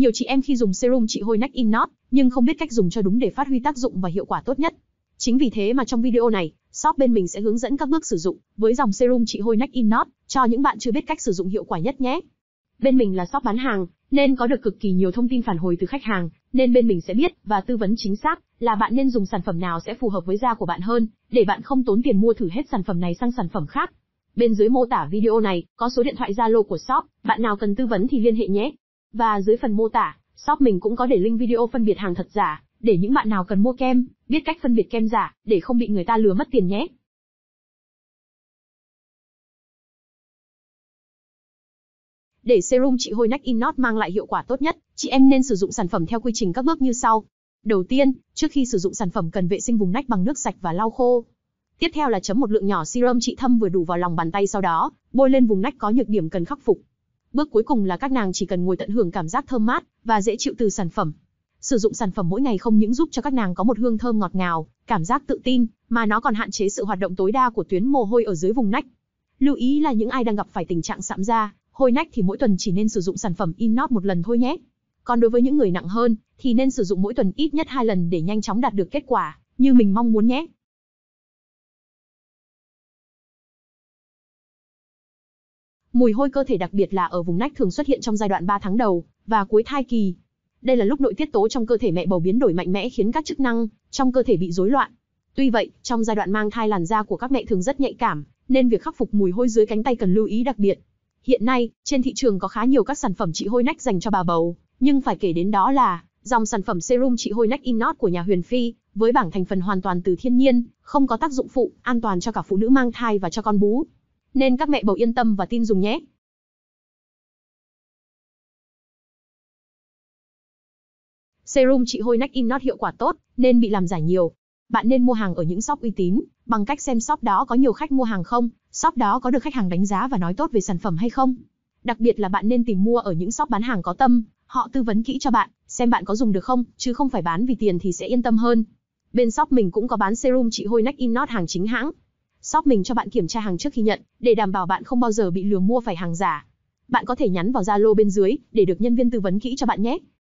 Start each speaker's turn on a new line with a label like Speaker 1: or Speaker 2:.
Speaker 1: Nhiều chị em khi dùng serum trị hôi nách In nhưng không biết cách dùng cho đúng để phát huy tác dụng và hiệu quả
Speaker 2: tốt nhất. Chính vì thế mà trong video này, shop bên mình sẽ hướng dẫn các bước sử dụng với dòng serum trị hôi nách In cho những bạn chưa biết cách sử dụng hiệu quả nhất nhé. Bên mình là shop bán hàng, nên có được cực kỳ nhiều thông tin phản hồi từ khách hàng, nên bên mình sẽ biết và tư vấn chính xác là bạn nên dùng sản phẩm nào sẽ phù hợp với da của bạn hơn, để bạn không tốn tiền mua thử hết sản phẩm này sang sản phẩm khác. Bên dưới mô tả video này có số điện thoại Zalo của shop, bạn nào cần tư vấn thì liên hệ nhé. Và dưới phần mô tả, shop mình cũng có để link video phân biệt hàng thật giả, để những bạn nào cần mua kem, biết cách
Speaker 1: phân biệt kem giả, để không bị người ta lừa mất tiền nhé. Để serum trị hôi nách Inot mang lại hiệu quả tốt nhất, chị em nên sử dụng sản phẩm theo quy trình các bước như sau. Đầu tiên, trước khi sử dụng sản phẩm cần
Speaker 2: vệ sinh vùng nách bằng nước sạch và lau khô. Tiếp theo là chấm một lượng nhỏ serum trị thâm vừa đủ vào lòng bàn tay sau đó, bôi lên vùng nách có nhược điểm cần khắc phục. Bước cuối cùng là các nàng chỉ cần ngồi tận hưởng cảm giác thơm mát và dễ chịu từ sản phẩm. Sử dụng sản phẩm mỗi ngày không những giúp cho các nàng có một hương thơm ngọt ngào, cảm giác tự tin, mà nó còn hạn chế sự hoạt động tối đa của tuyến mồ hôi ở dưới vùng nách. Lưu ý là những ai đang gặp phải tình trạng sạm da, hôi nách thì mỗi tuần chỉ nên sử dụng sản phẩm Innot một lần thôi nhé.
Speaker 1: Còn đối với những người nặng hơn thì nên sử dụng mỗi tuần ít nhất hai lần để nhanh chóng đạt được kết quả như mình mong muốn nhé. Mùi hôi cơ thể đặc biệt là ở vùng nách thường xuất hiện trong giai đoạn 3 tháng đầu và
Speaker 2: cuối thai kỳ. Đây là lúc nội tiết tố trong cơ thể mẹ bầu biến đổi mạnh mẽ khiến các chức năng trong cơ thể bị rối loạn. Tuy vậy, trong giai đoạn mang thai làn da của các mẹ thường rất nhạy cảm, nên việc khắc phục mùi hôi dưới cánh tay cần lưu ý đặc biệt. Hiện nay, trên thị trường có khá nhiều các sản phẩm trị hôi nách dành cho bà bầu, nhưng phải kể đến đó là dòng sản phẩm serum trị hôi nách Innot của nhà Huyền Phi, với bảng thành
Speaker 1: phần hoàn toàn từ thiên nhiên, không có tác dụng phụ, an toàn cho cả phụ nữ mang thai và cho con bú nên các mẹ bầu yên tâm và tin dùng nhé. Serum trị hôi Nách In Not hiệu quả tốt, nên bị làm giả nhiều.
Speaker 2: Bạn nên mua hàng ở những shop uy tín, bằng cách xem shop đó có nhiều khách mua hàng không, shop đó có được khách hàng đánh giá và nói tốt về sản phẩm hay không. Đặc biệt là bạn nên tìm mua ở những shop bán hàng có tâm, họ tư vấn kỹ cho bạn, xem bạn có dùng được không, chứ không phải bán vì tiền thì sẽ yên tâm hơn. Bên shop mình cũng có bán serum trị hôi Nách In Not hàng chính hãng shop mình cho bạn kiểm tra hàng trước khi nhận, để đảm
Speaker 1: bảo bạn không bao giờ bị lừa mua phải hàng giả. Bạn có thể nhắn vào Zalo bên dưới để được nhân viên tư vấn kỹ cho bạn nhé.